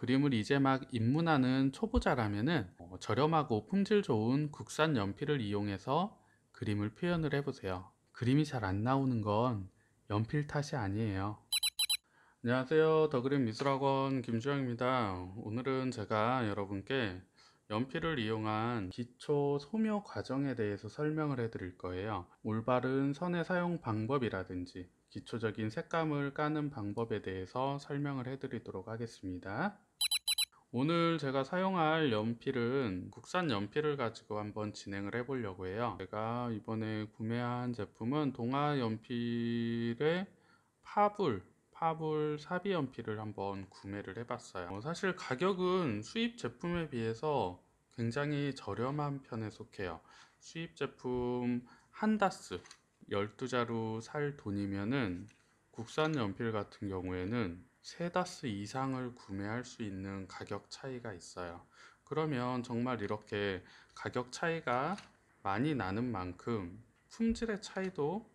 그림을 이제 막 입문하는 초보자라면은 어, 저렴하고 품질 좋은 국산 연필을 이용해서 그림을 표현을 해보세요. 그림이 잘 안 나오는 건 연필 탓이 아니에요. 안녕하세요. 더그림 미술학원 김주영입니다. 오늘은 제가 여러분께 연필을 이용한 기초 소묘 과정에 대해서 설명을 해 드릴 거예요. 올바른 선의 사용 방법이라든지 기초적인 색감을 까는 방법에 대해서 설명을 해드리도록 하겠습니다. 오늘 제가 사용할 연필은 국산 연필을 가지고 한번 진행을 해 보려고 해요 제가 이번에 구매한 제품은 동아 연필의 파불 파불 사비 연필을 한번 구매를 해 봤어요 어, 사실 가격은 수입 제품에 비해서 굉장히 저렴한 편에 속해요 수입 제품 한다스 12자루 살 돈이면은 국산 연필 같은 경우에는 세다스 이상을 구매할 수 있는 가격 차이가 있어요. 그러면 정말 이렇게 가격 차이가 많이 나는 만큼 품질의 차이도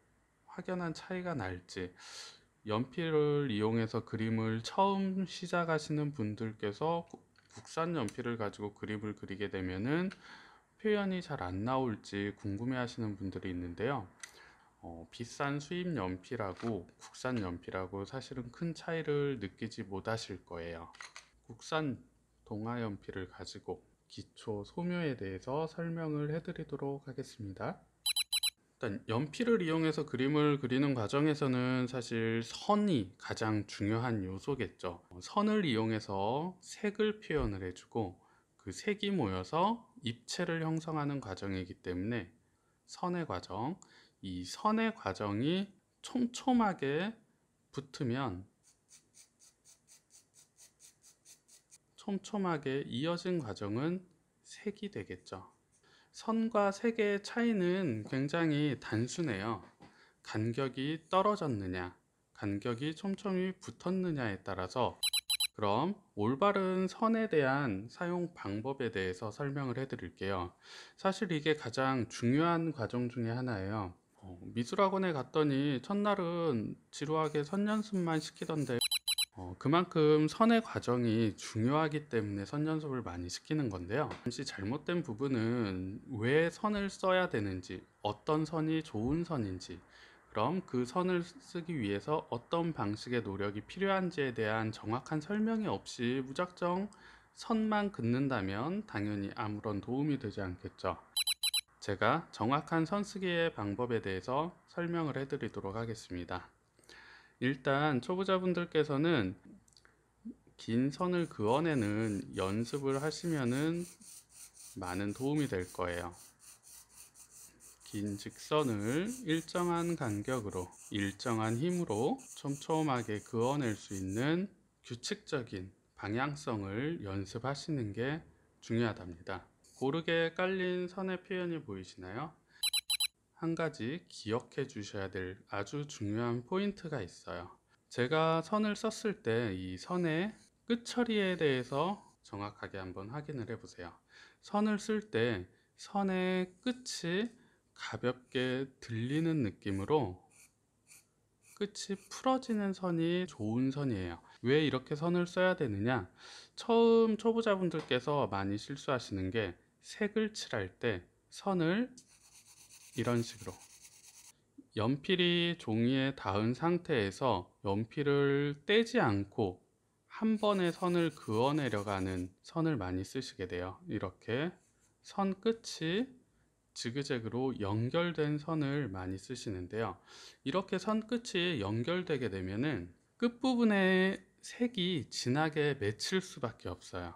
확연한 차이가 날지 연필을 이용해서 그림을 처음 시작하시는 분들께서 국산 연필을 가지고 그림을 그리게 되면은 표현이 잘 안 나올지 궁금해 하시는 분들이 있는데요 어, 비싼 수입 연필하고 국산 연필하고 사실은 큰 차이를 느끼지 못하실 거예요. 국산 동화 연필을 가지고 기초 소묘에 대해서 설명을 해드리도록 하겠습니다. 일단 연필을 이용해서 그림을 그리는 과정에서는 사실 선이 가장 중요한 요소겠죠. 선을 이용해서 색을 표현을 해주고 그 색이 모여서 입체를 형성하는 과정이기 때문에 선의 과정, 이 선의 과정이 촘촘하게 붙으면 촘촘하게 이어진 과정은 색이 되겠죠. 선과 색의 차이는 굉장히 단순해요. 간격이 떨어졌느냐, 간격이 촘촘히 붙었느냐에 따라서 그럼 올바른 선에 대한 사용 방법에 대해서 설명을 해 드릴게요. 사실 이게 가장 중요한 과정 중의 하나예요. 어, 미술학원에 갔더니 첫날은 지루하게 선연습만 시키던데 어, 그만큼 선의 과정이 중요하기 때문에 선연습을 많이 시키는 건데요 잠시 잘못된 부분은 왜 선을 써야 되는지 어떤 선이 좋은 선인지 그럼 그 선을 쓰기 위해서 어떤 방식의 노력이 필요한지에 대한 정확한 설명이 없이 무작정 선만 긋는다면 당연히 아무런 도움이 되지 않겠죠 제가 정확한 선쓰기의 방법에 대해서 설명을 해드리도록 하겠습니다. 일단 초보자분들께서는 긴 선을 그어내는 연습을 하시면 많은 도움이 될 거예요. 긴 직선을 일정한 간격으로 일정한 힘으로 촘촘하게 그어낼 수 있는 규칙적인 방향성을 연습하시는 게 중요하답니다. 고르게 깔린 선의 표현이 보이시나요? 한 가지 기억해 주셔야 될 아주 중요한 포인트가 있어요. 제가 선을 썼을 때 이 선의 끝처리에 대해서 정확하게 한번 확인을 해보세요. 선을 쓸 때 선의 끝이 가볍게 들리는 느낌으로 끝이 풀어지는 선이 좋은 선이에요. 왜 이렇게 선을 써야 되느냐? 처음 초보자분들께서 많이 실수하시는 게 색을 칠할 때 선을 이런 식으로 연필이 종이에 닿은 상태에서 연필을 떼지 않고 한 번에 선을 그어내려가는 선을 많이 쓰시게 돼요. 이렇게 선 끝이 지그재그로 연결된 선을 많이 쓰시는데요. 이렇게 선 끝이 연결되게 되면 끝부분에 색이 진하게 맺힐 수밖에 없어요.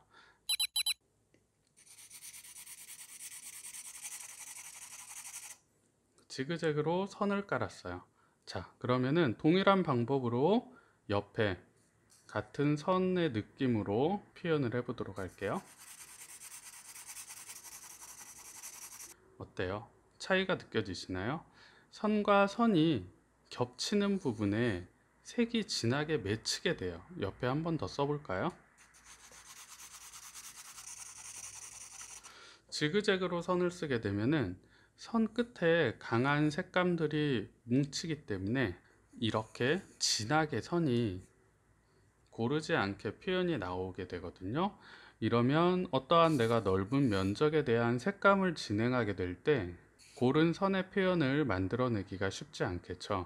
지그재그로 선을 깔았어요. 자, 그러면은 동일한 방법으로 옆에 같은 선의 느낌으로 표현을 해보도록 할게요. 어때요? 차이가 느껴지시나요? 선과 선이 겹치는 부분에 색이 진하게 맺히게 돼요. 옆에 한 번 더 써볼까요? 지그재그로 선을 쓰게 되면은 선 끝에 강한 색감들이 뭉치기 때문에 이렇게 진하게 선이 고르지 않게 표현이 나오게 되거든요 이러면 어떠한 내가 넓은 면적에 대한 색감을 진행하게 될 때 고른 선의 표현을 만들어내기가 쉽지 않겠죠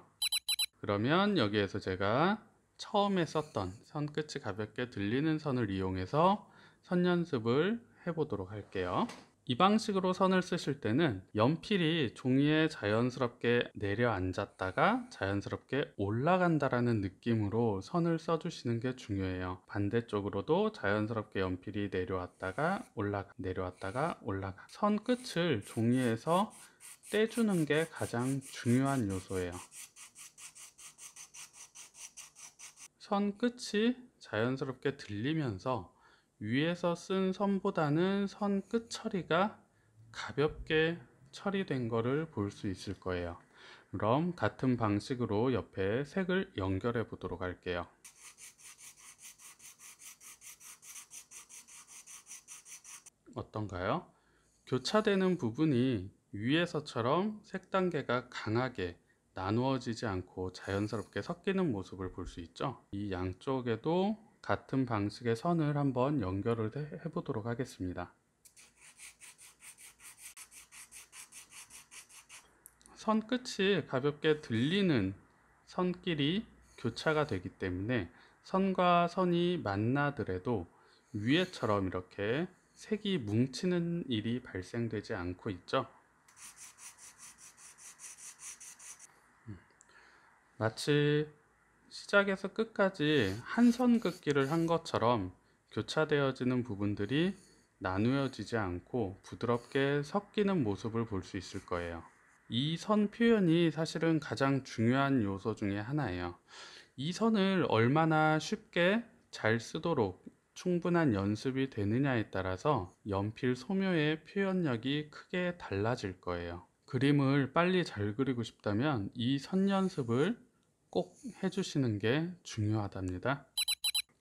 그러면 여기에서 제가 처음에 썼던 선 끝이 가볍게 들리는 선을 이용해서 선 연습을 해보도록 할게요 이 방식으로 선을 쓰실 때는 연필이 종이에 자연스럽게 내려앉았다가 자연스럽게 올라간다라는 느낌으로 선을 써주시는 게 중요해요. 반대쪽으로도 자연스럽게 연필이 내려왔다가 올라가, 내려왔다가 올라가. 선 끝을 종이에서 떼주는 게 가장 중요한 요소예요. 선 끝이 자연스럽게 들리면서 위에서 쓴 선보다는 선 끝 처리가 가볍게 처리된 것을 볼 수 있을 거예요. 그럼 같은 방식으로 옆에 색을 연결해 보도록 할게요. 어떤가요? 교차되는 부분이 위에서처럼 색 단계가 강하게 나누어지지 않고 자연스럽게 섞이는 모습을 볼 수 있죠. 이 양쪽에도 같은 방식의 선을 한번 연결을 해 보도록 하겠습니다. 선 끝이 가볍게 들리는 선끼리 교차가 되기 때문에 선과 선이 만나더라도 위에처럼 이렇게 색이 뭉치는 일이 발생되지 않고 있죠. 마치 시작에서 끝까지 한 선 긋기를 한 것처럼 교차되어지는 부분들이 나누어지지 않고 부드럽게 섞이는 모습을 볼 수 있을 거예요. 이 선 표현이 사실은 가장 중요한 요소 중에 하나예요. 이 선을 얼마나 쉽게 잘 쓰도록 충분한 연습이 되느냐에 따라서 연필 소묘의 표현력이 크게 달라질 거예요. 그림을 빨리 잘 그리고 싶다면 이 선 연습을 꼭 해주시는 게 중요하답니다.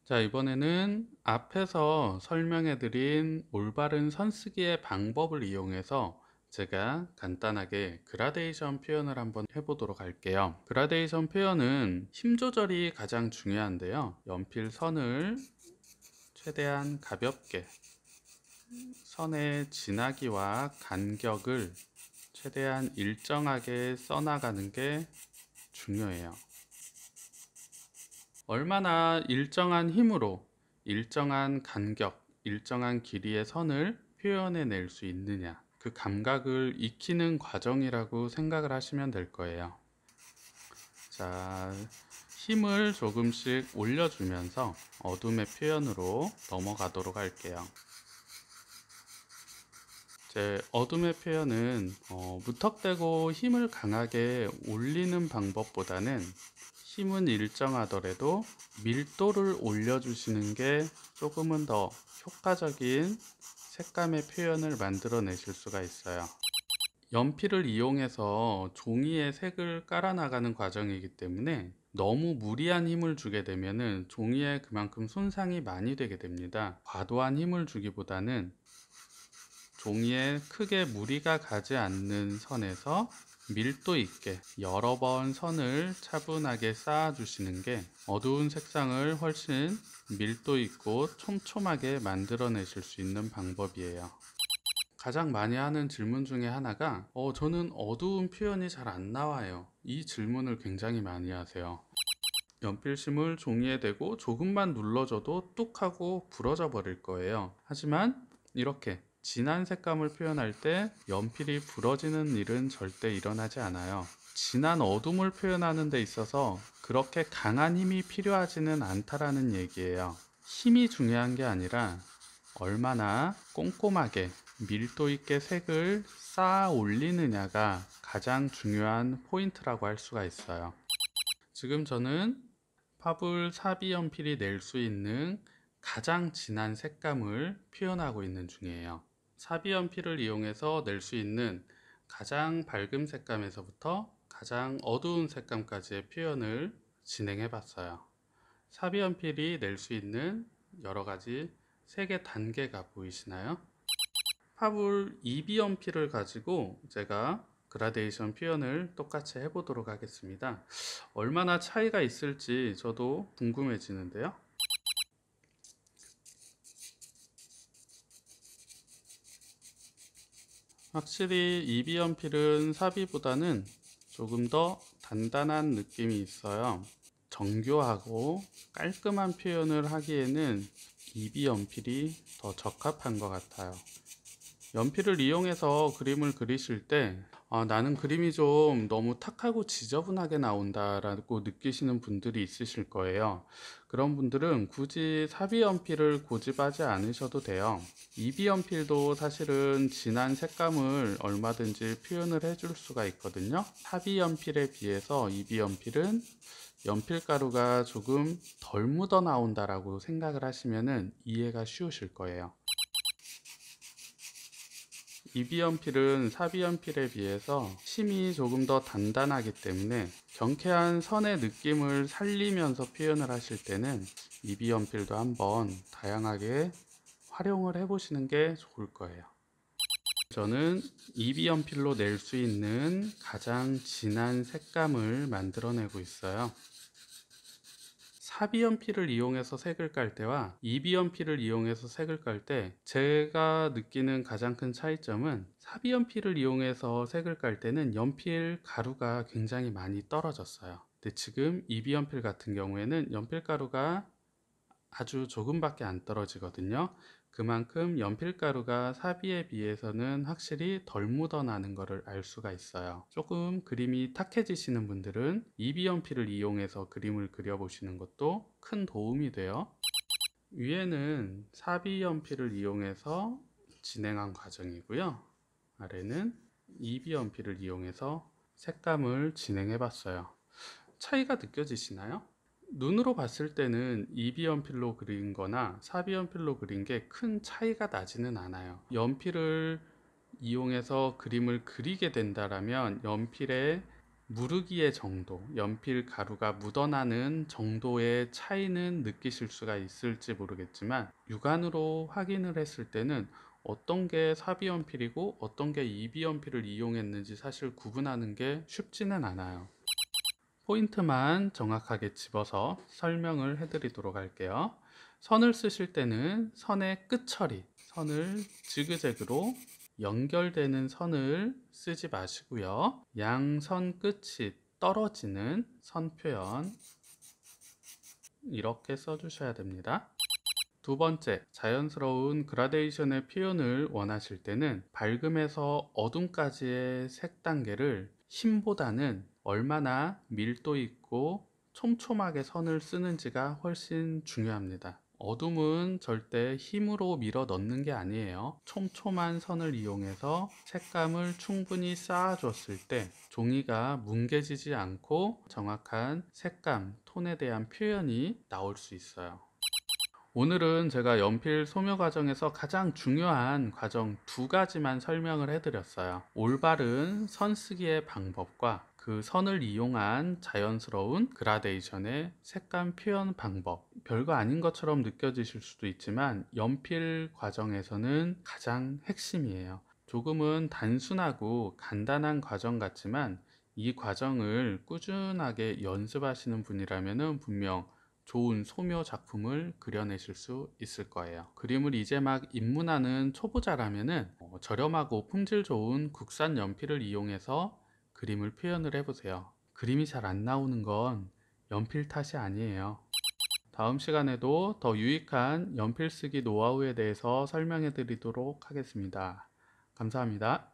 자 이번에는 앞에서 설명해드린 올바른 선쓰기의 방법을 이용해서 제가 간단하게 그라데이션 표현을 한번 해보도록 할게요. 그라데이션 표현은 힘 조절이 가장 중요한데요. 연필 선을 최대한 가볍게 선의 진하기와 간격을 최대한 일정하게 써나가는 게 중요해요. 얼마나 일정한 힘으로 일정한 간격, 일정한 길이의 선을 표현해 낼 수 있느냐 그 감각을 익히는 과정이라고 생각을 하시면 될 거예요. 자, 힘을 조금씩 올려주면서 어둠의 표현으로 넘어가도록 할게요. 제 어둠의 표현은 어, 무턱대고 힘을 강하게 올리는 방법보다는 힘은 일정하더라도 밀도를 올려주시는 게 조금은 더 효과적인 색감의 표현을 만들어내실 수가 있어요. 연필을 이용해서 종이에 색을 깔아나가는 과정이기 때문에 너무 무리한 힘을 주게 되면 종이에 그만큼 손상이 많이 되게 됩니다. 과도한 힘을 주기보다는 종이에 크게 무리가 가지 않는 선에서 밀도 있게 여러 번 선을 차분하게 쌓아주시는 게 어두운 색상을 훨씬 밀도 있고 촘촘하게 만들어내실 수 있는 방법이에요. 가장 많이 하는 질문 중에 하나가 어, 저는 어두운 표현이 잘 안 나와요. 이 질문을 굉장히 많이 하세요. 연필심을 종이에 대고 조금만 눌러줘도 뚝 하고 부러져 버릴 거예요. 하지만 이렇게 진한 색감을 표현할 때 연필이 부러지는 일은 절대 일어나지 않아요. 진한 어둠을 표현하는 데 있어서 그렇게 강한 힘이 필요하지는 않다라는 얘기예요. 힘이 중요한 게 아니라 얼마나 꼼꼼하게 밀도 있게 색을 쌓아 올리느냐가 가장 중요한 포인트라고 할 수가 있어요. 지금 저는 파블 사비 연필이 낼 수 있는 가장 진한 색감을 표현하고 있는 중이에요. 사비연필을 이용해서 낼 수 있는 가장 밝은 색감에서부터 가장 어두운 색감까지의 표현을 진행해 봤어요. 사비연필이 낼 수 있는 여러 가지 색의 단계가 보이시나요? 파블 2비연필을 가지고 제가 그라데이션 표현을 똑같이 해보도록 하겠습니다. 얼마나 차이가 있을지 저도 궁금해지는데요. 확실히 2비 연필은 4비보다는 조금 더 단단한 느낌이 있어요. 정교하고 깔끔한 표현을 하기에는 2비 연필이 더 적합한 것 같아요. 연필을 이용해서 그림을 그리실 때 아, 나는 그림이 좀 너무 탁하고 지저분하게 나온다라고 느끼시는 분들이 있으실 거예요. 그런 분들은 굳이 4B 연필을 고집하지 않으셔도 돼요. 2B 연필도 사실은 진한 색감을 얼마든지 표현을 해줄 수가 있거든요. 4B 연필에 비해서 2B 연필은 연필가루가 조금 덜 묻어 나온다라고 생각을 하시면 이해가 쉬우실 거예요. 2비연필은4비연필에 비해서 심이 조금 더 단단하기 때문에 경쾌한 선의 느낌을 살리면서 표현을 하실 때는 2비연필도 한번 다양하게 활용을 해보시는 게 좋을 거예요. 저는 2비연필로낼 수 있는 가장 진한 색감을 만들어내고 있어요. 4B연필을 이용해서 색을 깔 때와 2B연필을 이용해서 색을 깔 때 제가 느끼는 가장 큰 차이점은 4B연필을 이용해서 색을 깔 때는 연필 가루가 굉장히 많이 떨어졌어요. 근데 지금 2B연필 같은 경우에는 연필 가루가 아주 조금밖에 안 떨어지거든요. 그만큼 연필가루가 사비에 비해서는 확실히 덜 묻어나는 것을 알 수가 있어요. 조금 그림이 탁해지시는 분들은 이비 연필을 이용해서 그림을 그려보시는 것도 큰 도움이 돼요. 위에는 사비 연필을 이용해서 진행한 과정이고요. 아래는 이비 연필을 이용해서 색감을 진행해 봤어요. 차이가 느껴지시나요? 눈으로 봤을 때는 2비 연필로 그린 거나 4비 연필로 그린 게 큰 차이가 나지는 않아요. 연필을 이용해서 그림을 그리게 된다라면 연필의 무르기의 정도, 연필 가루가 묻어나는 정도의 차이는 느끼실 수가 있을지 모르겠지만 육안으로 확인을 했을 때는 어떤 게 4비 연필이고 어떤 게 2비 연필을 이용했는지 사실 구분하는 게 쉽지는 않아요. 포인트만 정확하게 집어서 설명을 해드리도록 할게요. 선을 쓰실 때는 선의 끝처리, 선을 지그재그로 연결되는 선을 쓰지 마시고요. 양선 끝이 떨어지는 선 표현 이렇게 써주셔야 됩니다. 두 번째, 자연스러운 그라데이션의 표현을 원하실 때는 밝음에서 어둠까지의 색 단계를 힘보다는 얼마나 밀도 있고 촘촘하게 선을 쓰는지가 훨씬 중요합니다. 어둠은 절대 힘으로 밀어 넣는 게 아니에요. 촘촘한 선을 이용해서 색감을 충분히 쌓아줬을 때 종이가 뭉개지지 않고 정확한 색감, 톤에 대한 표현이 나올 수 있어요. 오늘은 제가 연필 소묘 과정에서 가장 중요한 과정 두 가지만 설명을 해드렸어요. 올바른 선쓰기의 방법과 그 선을 이용한 자연스러운 그라데이션의 색감 표현 방법 별거 아닌 것처럼 느껴지실 수도 있지만 연필 과정에서는 가장 핵심이에요 조금은 단순하고 간단한 과정 같지만 이 과정을 꾸준하게 연습하시는 분이라면 분명 좋은 소묘 작품을 그려내실 수 있을 거예요 그림을 이제 막 입문하는 초보자라면 뭐 저렴하고 품질 좋은 국산 연필을 이용해서 그림을 표현을 해보세요. 그림이 잘 안 나오는 건 연필 탓이 아니에요. 다음 시간에도 더 유익한 연필 쓰기 노하우에 대해서 설명해 드리도록 하겠습니다. 감사합니다.